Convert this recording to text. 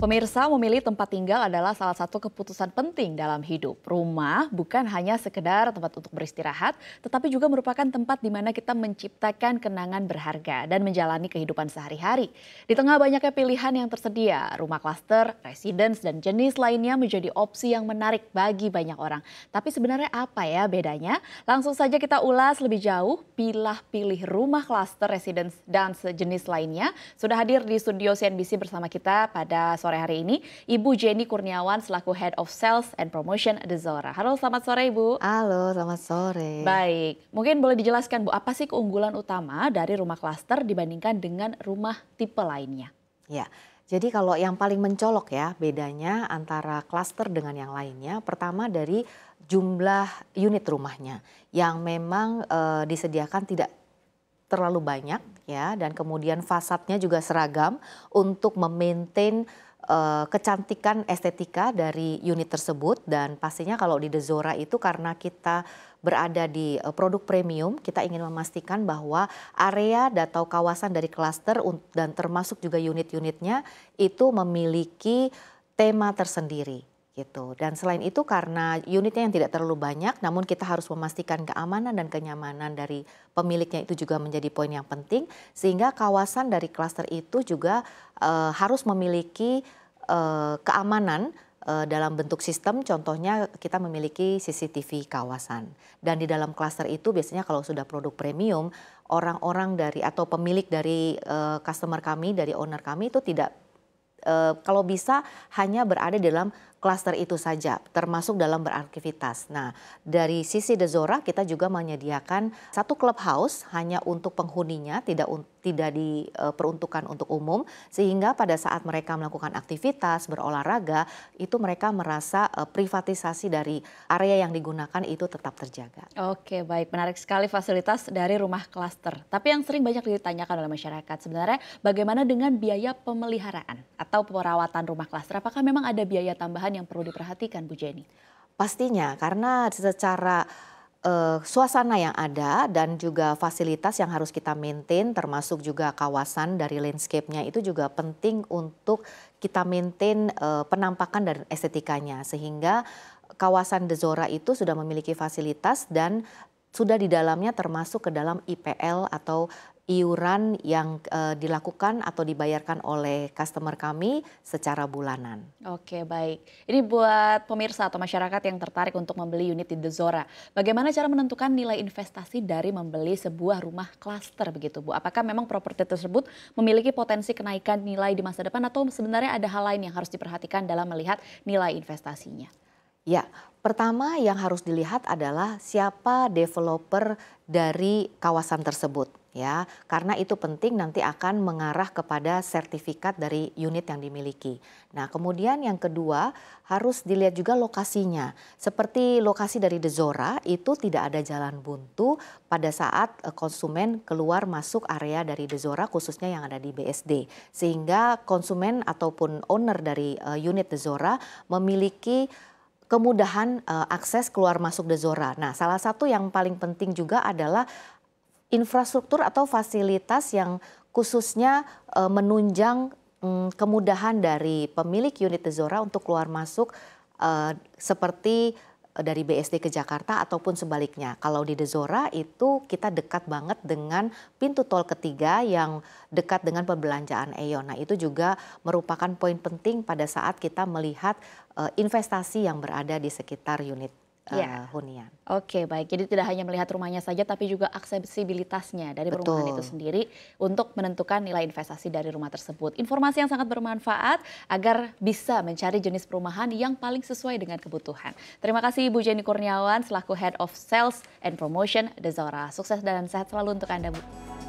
Pemirsa memilih tempat tinggal adalah salah satu keputusan penting dalam hidup. Rumah bukan hanya sekedar tempat untuk beristirahat, tetapi juga merupakan tempat di mana kita menciptakan kenangan berharga dan menjalani kehidupan sehari-hari. Di tengah banyaknya pilihan yang tersedia, rumah klaster, residence, dan jenis lainnya menjadi opsi yang menarik bagi banyak orang. Tapi sebenarnya apa ya bedanya? Langsung saja kita ulas lebih jauh, pilah pilih rumah klaster, residence, dan sejenis lainnya. Sudah hadir di studio CNBC bersama kita pada sore sore hari ini Ibu Jenny Kurniawan selaku Head of Sales and Promotion The Zora. Halo selamat sore Ibu. Halo selamat sore. Baik, mungkin boleh dijelaskan Bu apa sih keunggulan utama dari rumah klaster dibandingkan dengan rumah tipe lainnya? Ya, jadi kalau yang paling mencolok ya bedanya antara klaster dengan yang lainnya, pertama dari jumlah unit rumahnya yang memang e, disediakan tidak terlalu banyak ya dan kemudian fasadnya juga seragam untuk memaintain Eh, kecantikan estetika dari unit tersebut dan pastinya kalau di Dezora itu karena kita berada di eh, produk premium, kita ingin memastikan bahwa area atau kawasan dari klaster dan termasuk juga unit-unitnya itu memiliki tema tersendiri gitu. Dan selain itu karena unitnya yang tidak terlalu banyak, namun kita harus memastikan keamanan dan kenyamanan dari pemiliknya itu juga menjadi poin yang penting, sehingga kawasan dari klaster itu juga e, harus memiliki e, keamanan e, dalam bentuk sistem, contohnya kita memiliki CCTV kawasan. Dan di dalam klaster itu biasanya kalau sudah produk premium, orang-orang dari atau pemilik dari e, customer kami, dari owner kami itu tidak Uh, kalau bisa hanya berada dalam klaster itu saja, termasuk dalam beraktivitas. Nah, dari sisi Dezora kita juga menyediakan satu clubhouse hanya untuk penghuninya, tidak tidak diperuntukkan e, untuk umum, sehingga pada saat mereka melakukan aktivitas berolahraga itu mereka merasa e, privatisasi dari area yang digunakan itu tetap terjaga. Oke, baik, menarik sekali fasilitas dari rumah klaster. Tapi yang sering banyak ditanyakan oleh masyarakat sebenarnya bagaimana dengan biaya pemeliharaan atau perawatan rumah klaster? Apakah memang ada biaya tambahan tambahan yang perlu diperhatikan Bu Jenny? Pastinya karena secara uh, suasana yang ada dan juga fasilitas yang harus kita maintain termasuk juga kawasan dari landscape-nya itu juga penting untuk kita maintain uh, penampakan dan estetikanya sehingga kawasan Zora itu sudah memiliki fasilitas dan sudah di dalamnya termasuk ke dalam IPL atau iuran yang e, dilakukan atau dibayarkan oleh customer kami secara bulanan. Oke, baik. Ini buat pemirsa atau masyarakat yang tertarik untuk membeli unit di The Zora. Bagaimana cara menentukan nilai investasi dari membeli sebuah rumah klaster begitu, Bu? Apakah memang properti tersebut memiliki potensi kenaikan nilai di masa depan atau sebenarnya ada hal lain yang harus diperhatikan dalam melihat nilai investasinya? Ya, pertama yang harus dilihat adalah siapa developer dari kawasan tersebut ya. Karena itu penting nanti akan mengarah kepada sertifikat dari unit yang dimiliki. Nah, kemudian yang kedua harus dilihat juga lokasinya. Seperti lokasi dari Zora itu tidak ada jalan buntu pada saat eh, konsumen keluar masuk area dari Zora khususnya yang ada di BSD. Sehingga konsumen ataupun owner dari eh, unit Zora memiliki kemudahan uh, akses keluar masuk The Zora. Nah, salah satu yang paling penting juga adalah infrastruktur atau fasilitas yang khususnya uh, menunjang um, kemudahan dari pemilik unit The Zora untuk keluar masuk uh, seperti Eh, dari BSD ke Jakarta ataupun sebaliknya. Kalau di Dezora itu kita dekat banget dengan pintu tol ketiga yang dekat dengan pembelanjaan Aeon. Nah itu juga merupakan poin penting pada saat kita melihat eh, investasi yang berada di sekitar unit ya uh, hunian. Oke, okay, baik. Jadi tidak hanya melihat rumahnya saja, tapi juga aksesibilitasnya dari Betul. perumahan itu sendiri untuk menentukan nilai investasi dari rumah tersebut. Informasi yang sangat bermanfaat agar bisa mencari jenis perumahan yang paling sesuai dengan kebutuhan. Terima kasih Ibu Jenny Kurniawan selaku Head of Sales and Promotion Desora. Sukses dan sehat selalu untuk Anda, Bu.